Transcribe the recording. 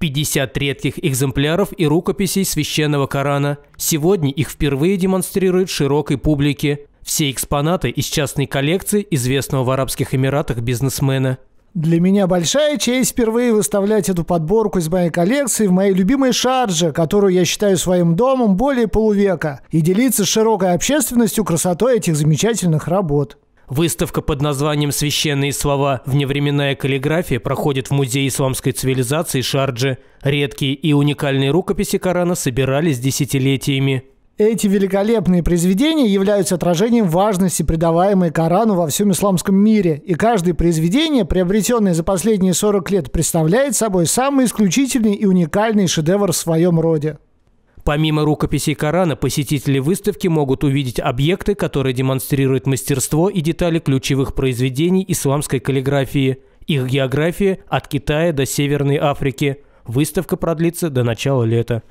50 редких экземпляров и рукописей священного Корана. Сегодня их впервые демонстрируют широкой публике. Все экспонаты из частной коллекции известного в Арабских Эмиратах бизнесмена. Для меня большая честь впервые выставлять эту подборку из моей коллекции в моей любимой шарже, которую я считаю своим домом более полувека, и делиться с широкой общественностью красотой этих замечательных работ. Выставка под названием «Священные слова. Вневременная каллиграфия» проходит в Музее исламской цивилизации Шарджи. Редкие и уникальные рукописи Корана собирались десятилетиями. Эти великолепные произведения являются отражением важности, придаваемой Корану во всем исламском мире, и каждое произведение, приобретенное за последние 40 лет, представляет собой самый исключительный и уникальный шедевр в своем роде. Помимо рукописей Корана, посетители выставки могут увидеть объекты, которые демонстрируют мастерство и детали ключевых произведений исламской каллиграфии, их география от Китая до Северной Африки. Выставка продлится до начала лета.